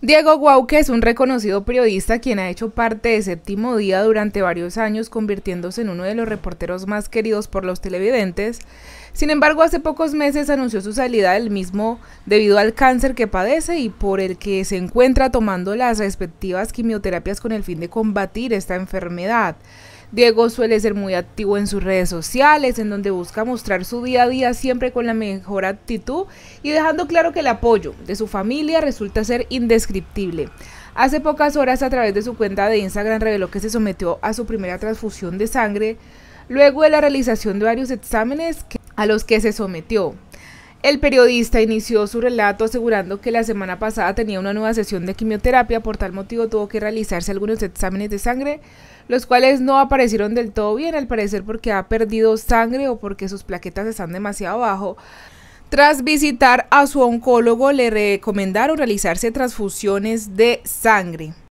Diego Guauque es un reconocido periodista quien ha hecho parte de Séptimo Día durante varios años, convirtiéndose en uno de los reporteros más queridos por los televidentes. Sin embargo, hace pocos meses anunció su salida del mismo debido al cáncer que padece y por el que se encuentra tomando las respectivas quimioterapias con el fin de combatir esta enfermedad. Diego suele ser muy activo en sus redes sociales, en donde busca mostrar su día a día siempre con la mejor actitud y dejando claro que el apoyo de su familia resulta ser indescriptible. Hace pocas horas a través de su cuenta de Instagram reveló que se sometió a su primera transfusión de sangre luego de la realización de varios exámenes a los que se sometió. El periodista inició su relato asegurando que la semana pasada tenía una nueva sesión de quimioterapia, por tal motivo tuvo que realizarse algunos exámenes de sangre, los cuales no aparecieron del todo bien, al parecer porque ha perdido sangre o porque sus plaquetas están demasiado bajo. Tras visitar a su oncólogo le recomendaron realizarse transfusiones de sangre.